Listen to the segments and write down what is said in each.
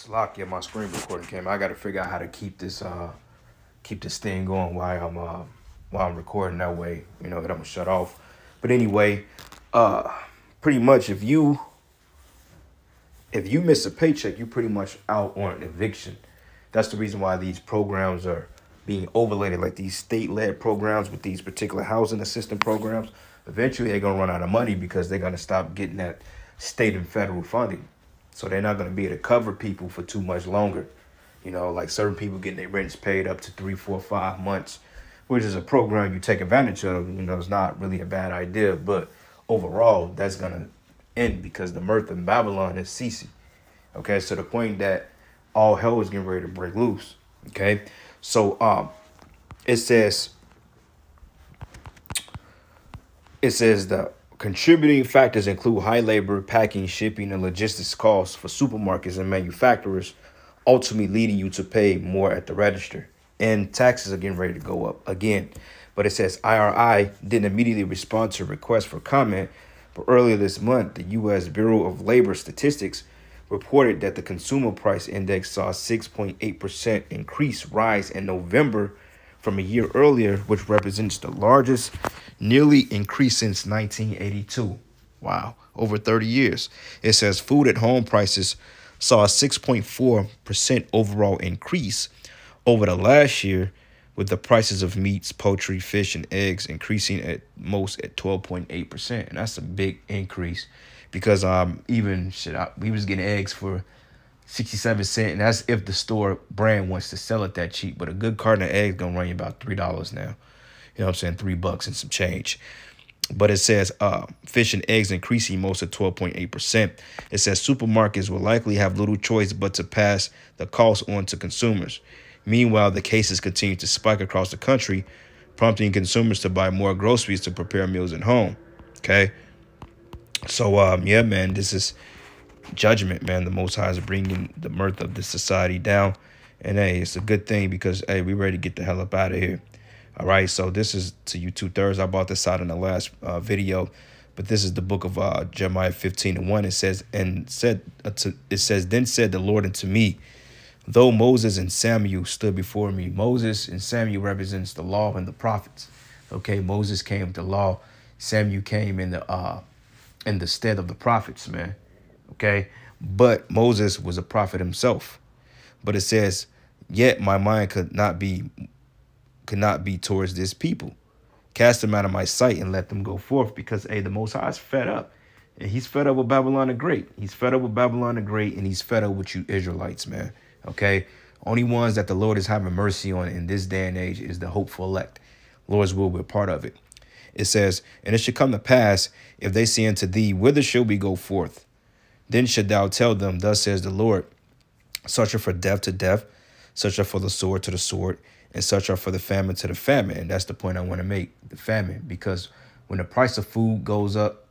It's locked. Yeah, my screen recording came. I got to figure out how to keep this uh keep this thing going while I'm uh while I'm recording. That way, you know, I'm gonna shut off. But anyway, uh, pretty much if you if you miss a paycheck, you pretty much out on eviction. That's the reason why these programs are being overlaid, like these state-led programs with these particular housing assistance programs. Eventually, they're gonna run out of money because they're gonna stop getting that state and federal funding. So they're not going to be able to cover people for too much longer. You know, like certain people getting their rents paid up to three, four, five months, which is a program you take advantage of. You know, it's not really a bad idea, but overall, that's going to end because the mirth in Babylon is ceasing. Okay, so the point that all hell is getting ready to break loose. Okay, so um, it says, it says the Contributing factors include high labor, packing, shipping, and logistics costs for supermarkets and manufacturers, ultimately leading you to pay more at the register. And taxes are getting ready to go up again. But it says IRI didn't immediately respond to requests for comment, but earlier this month, the U.S. Bureau of Labor Statistics reported that the consumer price index saw a 6.8% increase rise in November from a year earlier, which represents the largest nearly increase since 1982. Wow, over 30 years. It says food at home prices saw a 6.4% overall increase over the last year, with the prices of meats, poultry, fish, and eggs increasing at most at 12.8%. And that's a big increase because um even shit, I, we was getting eggs for – 67 cent and that's if the store brand wants to sell it that cheap but a good carton of eggs gonna run you about three dollars now you know what i'm saying three bucks and some change but it says uh, fish and eggs increasing most at 12.8% it says supermarkets will likely have little choice but to pass the cost on to consumers meanwhile the cases continue to spike across the country prompting consumers to buy more groceries to prepare meals at home okay so um yeah man this is judgment, man. The Most High is bringing the mirth of this society down. And hey, it's a good thing because hey, we ready to get the hell up out of here. All right, so this is to you two thirds. I bought this out in the last uh, video, but this is the book of uh, Jeremiah 15 and 1. It says, and said, uh, to, it says, then said the Lord unto me, though Moses and Samuel stood before me, Moses and Samuel represents the law and the prophets. Okay, Moses came with the law, Samuel came in the uh, in the stead of the prophets, man. Okay. But Moses was a prophet himself. But it says, yet my mind could not be could not be towards this people. Cast them out of my sight and let them go forth because, hey, the Most High is fed up. And he's fed up with Babylon the Great. He's fed up with Babylon the Great and he's fed up with you Israelites, man. Okay. Only ones that the Lord is having mercy on in this day and age is the hopeful elect. Lord's will, be a part of it. It says, And it should come to pass, if they say unto thee, Whither shall we go forth? Then should thou tell them, Thus says the Lord, such are for death to death, such are for the sword to the sword, and such are for the famine to the famine. And that's the point I want to make, the famine, because when the price of food goes up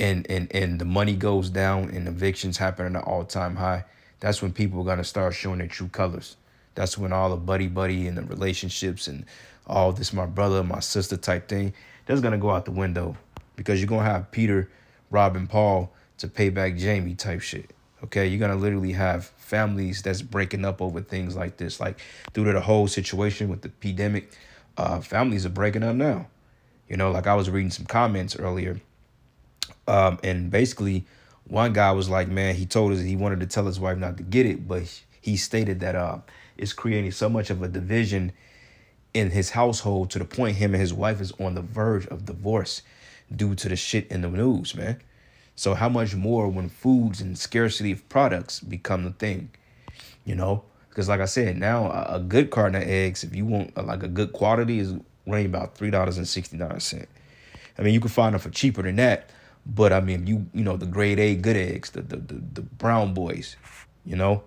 and, and, and the money goes down and evictions happen at an all-time high, that's when people are going to start showing their true colors. That's when all the buddy-buddy and the relationships and all this my brother, my sister type thing, that's going to go out the window because you're going to have Peter, Rob, and Paul – to pay back Jamie type shit. Okay, you're gonna literally have families that's breaking up over things like this. Like due to the whole situation with the pandemic, uh, families are breaking up now. You know, like I was reading some comments earlier, um, and basically one guy was like, "Man, he told us he wanted to tell his wife not to get it, but he stated that uh, it's creating so much of a division in his household to the point him and his wife is on the verge of divorce due to the shit in the news, man." So how much more when foods and scarcity of products become the thing, you know? Because like I said, now a good carton of eggs, if you want uh, like a good quality, is running about three dollars and sixty nine cent. I mean, you can find them for cheaper than that, but I mean, you you know the grade A good eggs, the the the, the brown boys, you know.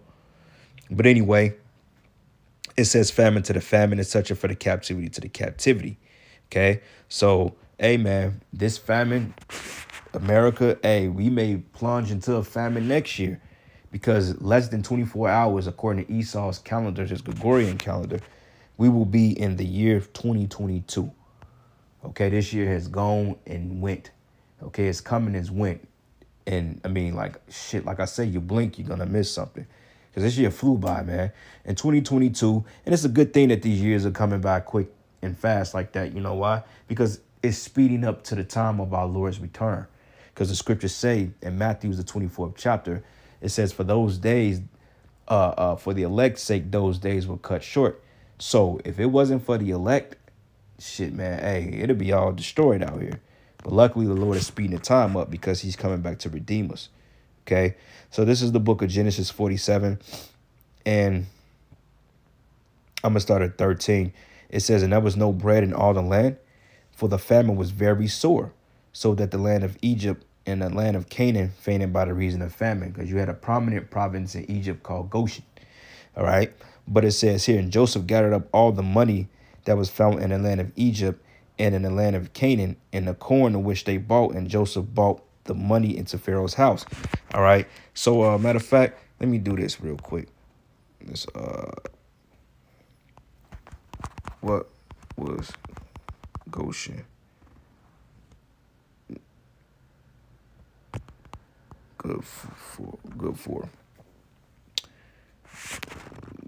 But anyway, it says famine to the famine is such for the captivity to the captivity. Okay, so hey man, this famine America, hey, we may plunge into a famine next year because less than 24 hours, according to Esau's calendar, his Gregorian calendar, we will be in the year 2022. Okay, this year has gone and went. Okay, it's coming it's went. And I mean, like, shit, like I say, you blink, you're going to miss something. Because this year flew by, man. In 2022, and it's a good thing that these years are coming by quick and fast like that. You know why? Because it's speeding up to the time of our Lord's return. Because the scriptures say in Matthew's the 24th chapter, it says, for those days, uh, uh, for the elect's sake, those days were cut short. So if it wasn't for the elect, shit, man, hey, it'll be all destroyed out here. But luckily, the Lord is speeding the time up because he's coming back to redeem us. Okay. So this is the book of Genesis 47. And I'm going to start at 13. It says, And there was no bread in all the land, for the famine was very sore, so that the land of Egypt in the land of Canaan fainted by the reason of famine because you had a prominent province in Egypt called Goshen. All right. But it says here, and Joseph gathered up all the money that was found in the land of Egypt and in the land of Canaan and the corn in which they bought. And Joseph bought the money into Pharaoh's house. All right. So, uh, matter of fact, let me do this real quick. This, uh, what was Goshen? good for, good for.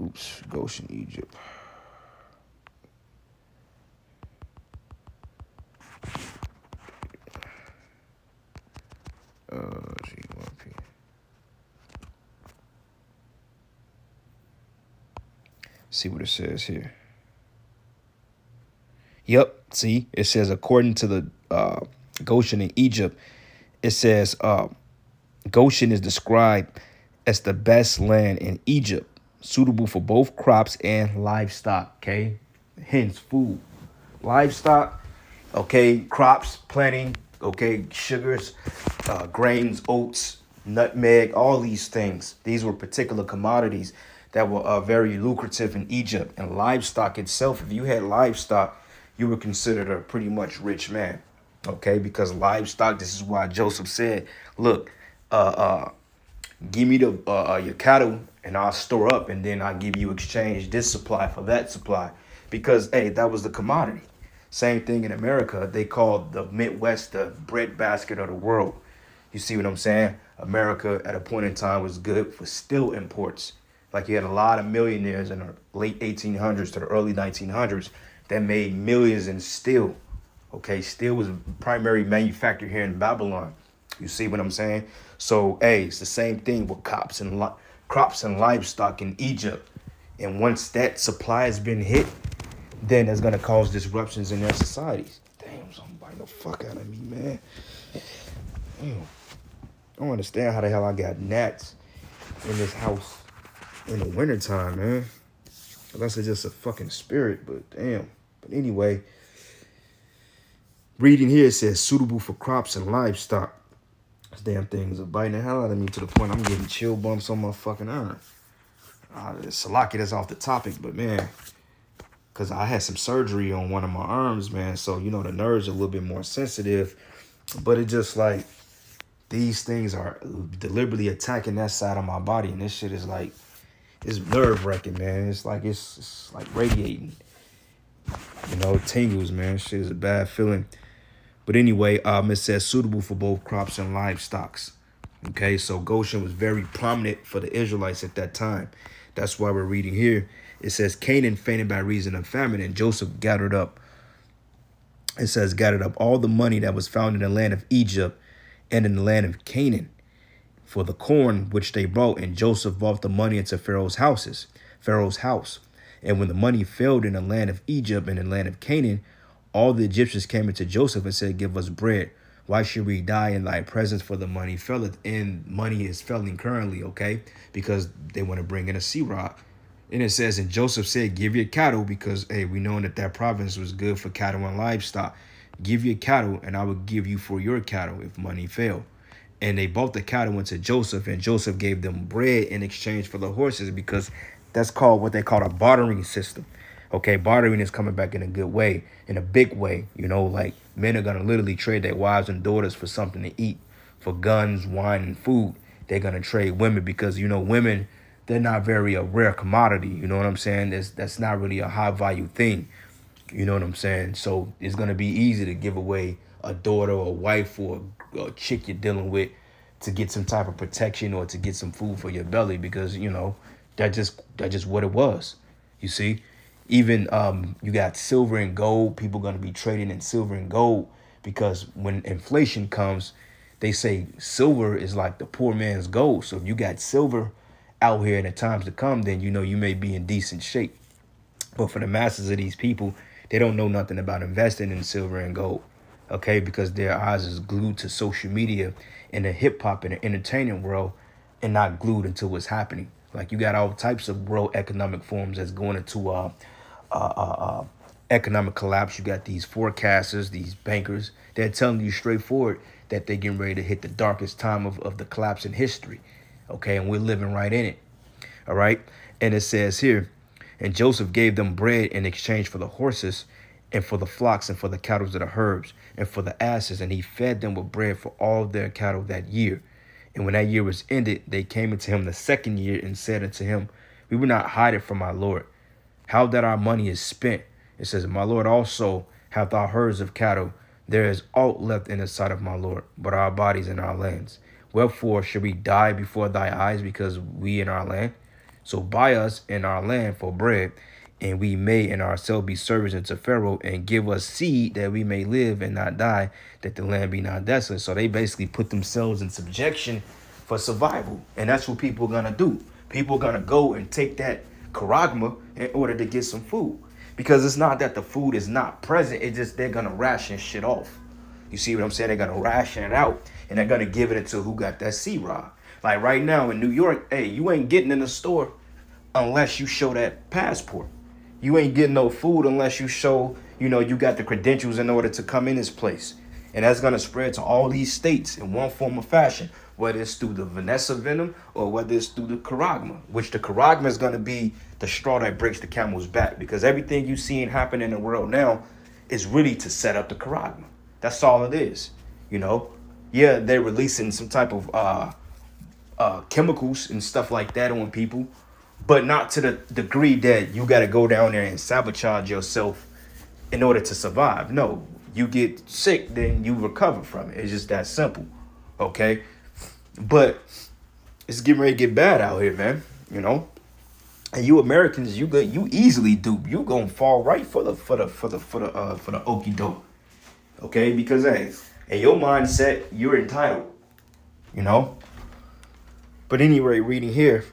Oops, Goshen, Egypt. Uh, see what it says here. Yep, see, it says according to the uh, Goshen in Egypt, it says uh, Goshen is described as the best land in Egypt, suitable for both crops and livestock, okay? Hence, food. Livestock, okay, crops, planting, okay, sugars, uh, grains, oats, nutmeg, all these things. These were particular commodities that were uh, very lucrative in Egypt. And livestock itself, if you had livestock, you were considered a pretty much rich man, okay? Because livestock, this is why Joseph said, look, uh, uh, give me the uh, uh, your cattle and I'll store up and then I'll give you exchange this supply for that supply because, hey, that was the commodity. Same thing in America. They called the Midwest the breadbasket of the world. You see what I'm saying? America at a point in time was good for steel imports. Like you had a lot of millionaires in the late 1800s to the early 1900s that made millions in steel. Okay, steel was primary manufacturer here in Babylon. You see what I'm saying? So, hey, it's the same thing with crops and crops and livestock in Egypt. And once that supply has been hit, then it's gonna cause disruptions in their societies. Damn, somebody the fuck out of me, man. Damn. I don't understand how the hell I got gnats in this house in the wintertime, man. Unless it's just a fucking spirit, but damn. But anyway, reading here says suitable for crops and livestock. This damn things are biting the hell out of me to the point I'm getting chill bumps on my fucking arm. Uh, Salaki, that's off the topic, but man, because I had some surgery on one of my arms, man. So, you know, the nerves are a little bit more sensitive, but it just like these things are deliberately attacking that side of my body. And this shit is like, it's nerve wracking, man. It's like, it's, it's like radiating, you know, tingles, man. Shit is a bad feeling. But anyway, um, it says suitable for both crops and livestocks. Okay, so Goshen was very prominent for the Israelites at that time. That's why we're reading here. It says Canaan fainted by reason of famine, and Joseph gathered up. It says gathered up all the money that was found in the land of Egypt and in the land of Canaan for the corn which they brought, and Joseph brought the money into Pharaoh's houses, Pharaoh's house. And when the money failed in the land of Egypt and in the land of Canaan, all the Egyptians came into Joseph and said, Give us bread. Why should we die in thy presence for the money felleth? And money is felling currently, okay? Because they want to bring in a sea rock. And it says, and Joseph said, give your cattle because, hey, we know that that province was good for cattle and livestock. Give your cattle and I will give you for your cattle if money fail. And they bought the cattle into Joseph and Joseph gave them bread in exchange for the horses because that's called what they call a bartering system. Okay, bartering is coming back in a good way, in a big way. You know, like men are gonna literally trade their wives and daughters for something to eat, for guns, wine, and food. They're gonna trade women because you know women, they're not very a rare commodity. You know what I'm saying? That's that's not really a high value thing. You know what I'm saying? So it's gonna be easy to give away a daughter or a wife or a, a chick you're dealing with to get some type of protection or to get some food for your belly because you know that just that just what it was. You see. Even um, you got silver and gold. People going to be trading in silver and gold because when inflation comes, they say silver is like the poor man's gold. So if you got silver out here in the times to come, then you know you may be in decent shape. But for the masses of these people, they don't know nothing about investing in silver and gold. Okay, because their eyes is glued to social media and the hip hop and the entertainment world and not glued into what's happening. Like you got all types of world economic forms that's going into uh, uh, uh, uh, economic collapse. You got these forecasters, these bankers, they're telling you straightforward that they're getting ready to hit the darkest time of, of the collapse in history. Okay, and we're living right in it. All right. And it says here, and Joseph gave them bread in exchange for the horses and for the flocks and for the cattle of the herds and for the asses. And he fed them with bread for all their cattle that year. And when that year was ended, they came unto him the second year and said unto him, We will not hide it from my Lord how that our money is spent. It says, My Lord also hath our herds of cattle. There is aught left in the sight of my Lord, but our bodies and our lands. Wherefore should we die before thy eyes because we in our land? So buy us in our land for bread, and we may in ourselves be servants unto Pharaoh, and give us seed that we may live and not die, that the land be not desolate. So they basically put themselves in subjection for survival. And that's what people are going to do. People are going to go and take that Karagma in order to get some food. Because it's not that the food is not present, it's just they're gonna ration shit off. You see what I'm saying? They're gonna ration it out and they're gonna give it to who got that C Rod. Like right now in New York, hey, you ain't getting in the store unless you show that passport. You ain't getting no food unless you show, you know, you got the credentials in order to come in this place. And that's gonna spread to all these states in one form or fashion whether it's through the Vanessa venom or whether it's through the Karagma, which the Karagma is going to be the straw that breaks the camel's back because everything you seeing happen in the world now is really to set up the Karagma. That's all it is, you know. Yeah, they're releasing some type of uh, uh, chemicals and stuff like that on people, but not to the degree that you got to go down there and sabotage yourself in order to survive. No, you get sick, then you recover from it. It's just that simple, okay? But it's getting ready to get bad out here, man. You know, and you Americans, you good, you easily do. You gonna fall right for the for the for the for the uh, for the okey doke, okay? Because hey, in your mindset, you're entitled, you know. But anyway, reading here,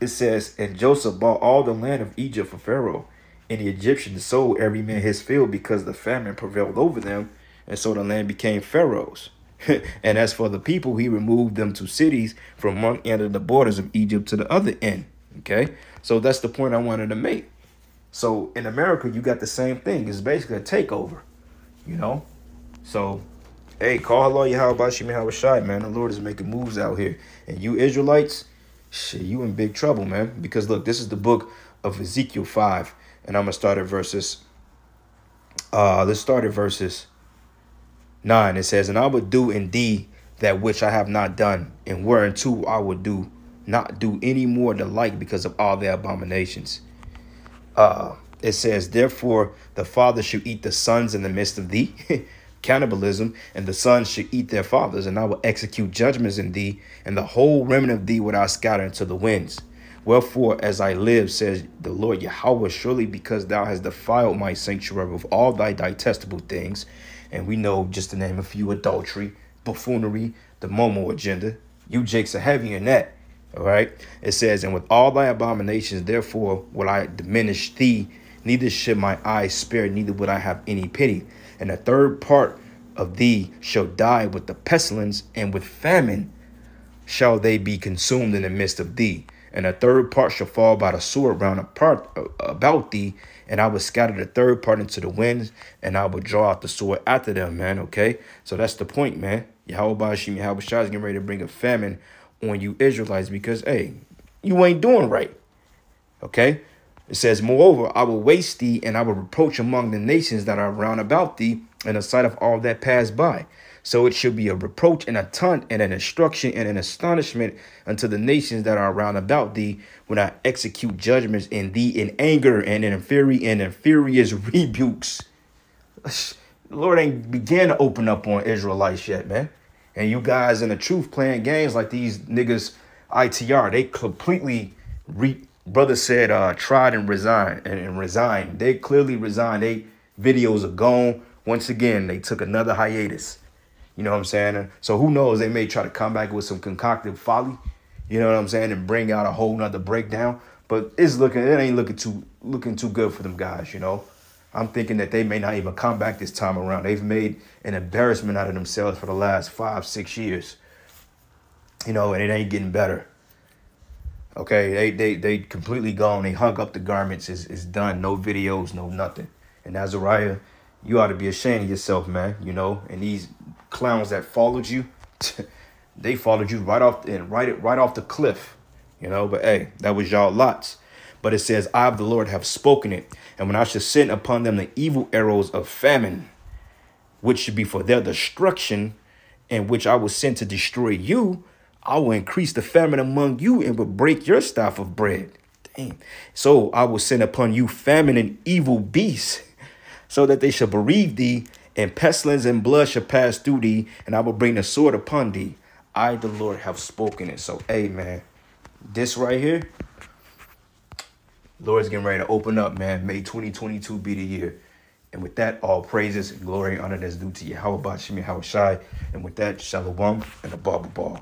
it says, and Joseph bought all the land of Egypt for Pharaoh, and the Egyptians sold every man his field because the famine prevailed over them, and so the land became Pharaoh's. and as for the people, he removed them to cities from one end of the borders of Egypt to the other end. Okay, so that's the point I wanted to make. So in America, you got the same thing. It's basically a takeover, you know. So, hey, call you how about Shimei Hawashai, man. The Lord is making moves out here, and you Israelites, shit, you in big trouble, man. Because look, this is the book of Ezekiel five, and I'm gonna start at verses. Uh, let's start at verses 9, it says, And I would do indeed that which I have not done, and whereunto I would do not do any more the like because of all their abominations. Uh, it says, Therefore the father should eat the sons in the midst of thee. cannibalism, and the sons should eat their fathers, and I will execute judgments in thee, and the whole remnant of thee would I scatter into the winds. Wherefore, as I live, says the Lord Yahweh, surely because thou hast defiled my sanctuary with all thy detestable things, and we know, just to name a few, adultery, buffoonery, the Momo agenda. You jakes are heavy in that. All right. It says, and with all thy abominations, therefore will I diminish thee, neither should my eyes spare, neither would I have any pity. And the third part of thee shall die with the pestilence and with famine shall they be consumed in the midst of thee. And a third part shall fall by the sword round uh, about thee, and I would scatter the third part into the winds, and I would draw out the sword after them, man, okay? So that's the point, man. Yahweh Hashem, Yahweh Shah is getting ready to bring a famine on you Israelites because, hey, you ain't doing right, okay? It says, Moreover, I will waste thee, and I will reproach among the nations that are round about thee, in the sight of all that pass by. So it should be a reproach and a taunt and an instruction and an astonishment unto the nations that are round about thee when I execute judgments in thee in anger and in fury and in furious rebukes. Lord ain't began to open up on Israelites yet, man. And you guys in the truth playing games like these niggas ITR, they completely re brother said uh tried and resigned and, and resigned. They clearly resigned. They videos are gone. Once again, they took another hiatus. You know what I'm saying? So who knows? They may try to come back with some concocted folly. You know what I'm saying? And bring out a whole nother breakdown. But it's looking it ain't looking too looking too good for them guys, you know. I'm thinking that they may not even come back this time around. They've made an embarrassment out of themselves for the last five, six years. You know, and it ain't getting better. Okay, they they they completely gone. They hung up the garments. It's, it's done. No videos, no nothing. And Azariah, you ought to be ashamed of yourself, man. You know, and these clowns that followed you, they followed you right off and right it right off the cliff, you know. But hey, that was y'all lots. But it says, I the Lord have spoken it, and when I should send upon them the evil arrows of famine, which should be for their destruction, and which I will send to destroy you, I will increase the famine among you and will break your staff of bread. So I will send upon you famine and evil beasts, so that they shall bereave thee and pestilence and blood shall pass through thee, and I will bring the sword upon thee. I, the Lord, have spoken it. So, amen. This right here, Lord's getting ready to open up, man. May 2022 be the year. And with that, all praises, glory, and honor that's due to you. How about Shemi How shy? And with that, Shalom and a bubble ball.